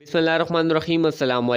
बिसमीम अल्लाम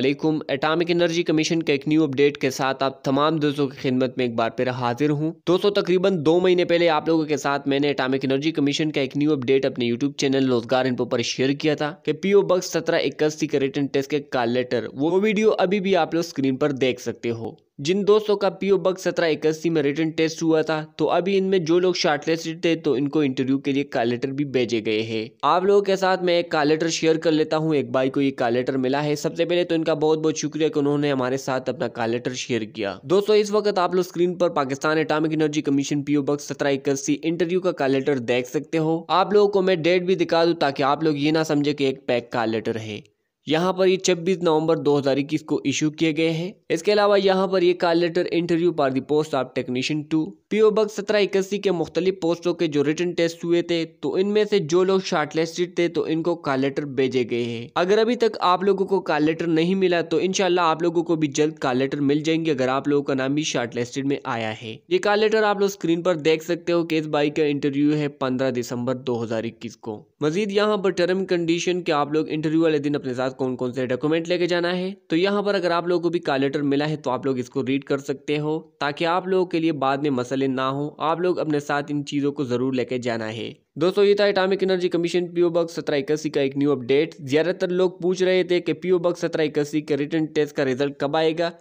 atomic energy commission के एक न्यू अपडेट के साथ आप तमाम दोस्तों की खिदमत में एक बार फिर हाजिर हूँ दोस्तों तकरीबन दो महीने पहले आप लोगों के साथ मैंने एटामिक एनर्जी कमीशन का एक न्यू अपडेट अपने यूट्यूब चैनल रोजगार इनपो पर शेयर किया था कि पीओ बक्स सत्रह इक्यासी के रिटर्न टेस्ट का लेटर वो वीडियो अभी भी आप लोग स्क्रीन पर देख सकते हो जिन दोस्तों का पीओ बग सत्रह इक्यासी में रिटर्न टेस्ट हुआ था तो अभी इनमें जो लोग शॉर्टलिस्टेड थे तो इनको इंटरव्यू के लिए कालेटर लेटर भी भेजे गए हैं आप लोगों के साथ मैं एक का लेटर शेयर कर लेता हूँ एक भाई को ये कालेटर लेटर मिला है सबसे पहले तो इनका बहुत बहुत शुक्रिया कि उन्होंने हमारे साथ अपना का लेटर शेयर किया दोस्तों इस वक्त आप लोग स्क्रीन पर Pakistan atomic energy commission PO box सत्रह इक्यासी इंटरव्यू का कॉल लेटर देख सकते हो आप लोगों को मैं डेट भी दिखा दूँ ताकि आप लोग ये ना समझे की एक पैक का लेटर है यहाँ पर ये 26 नवंबर 2021 को इशू किए गए हैं इसके अलावा यहाँ पर ये call letter interview for the post of technician two P O box सत्रह इक्यासी के मुख्तलिफ पोस्टों के जो रिटर्न टेस्ट हुए थे तो इनमें से जो लोग लिस्टेड थे तो इनको का लेटर भेजे गए हैं अगर अभी तक आप लोगों को का लेटर नहीं मिला तो इनशाला आप लोगों को भी जल्द का लेटर मिल जाएंगे अगर आप लोगों का नाम भी लिस्टेड में आया है ये का लेटर आप लोग स्क्रीन पर देख सकते हो कि इस बाइक का इंटरव्यू है पंद्रह दिसंबर दो हजार इक्कीस को मजीद यहाँ पर टर्म कंडीशन के आप लोग इंटरव्यू वाले दिन अपने साथ कौन कौन से डॉक्यूमेंट लेके जाना है तो यहाँ पर अगर आप लोगों को भी का लेटर मिला है तो आप लोग इसको रीड कर सकते हो ताकि आप लोगों के लिए बाद में मसल वाले ना हों आप लोग अपने साथ इन चीज़ों को ज़रूर लेके जाना है दोस्तों ये था atomic energy commission PO box सत्रह इक्यासी का एक न्यू अपडेट ज़्यादातर लोग पूछ रहे थे कि पीओ बॉक्स सत्रह इक्यासी के रिटर्न टेस्ट का रिजल्ट कब आएगा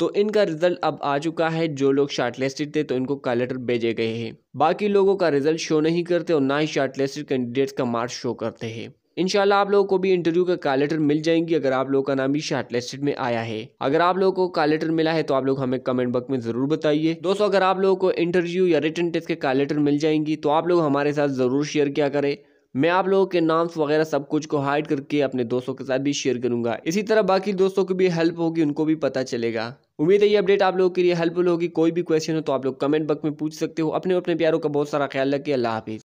तो इनका रिजल्ट अब आ चुका है जो लोग शार्टलिस्टेड थे तो इनको कल लेटर भेजे गए हैं बाकी लोगों का रिजल्ट शो नहीं करते और ना ही शार्टलिस्टेड कैंडिडेट्स का मार्क्स शो करते हैं इन आप लोगों को भी इंटरव्यू का कॉल लेटर मिल जाएंगी अगर आप लोगों का नाम भी शार्ट लिस्टेड में आया है अगर आप लोगों को कॉल लेटर मिला है तो आप लोग हमें कमेंट बॉक्स में जरूर बताइए दोस्तों अगर आप लोगों को इंटरव्यू या रिटर्न टेस्ट के कॉल लेटर मिल जाएंगी तो आप लोग हमारे साथ ज़रूर शेयर किया करें मैं आप लोगों के नाम्स वगैरह सब कुछ को हाइड करके अपने दोस्तों के साथ भी शेयर करूंगा इसी तरह बाकी दोस्तों की भी हेल्प होगी उनको भी पता चलेगा उम्मीद है ये अपडेट आप लोगों के लिए हेल्पफुल होगी कोई भी क्वेश्चन हो तो आप लोग कमेंट बॉक्स में पूछ सकते हो अपने अपने प्यारों का बहुत सारा ख्याल रखिए अल्लाह हाफिज़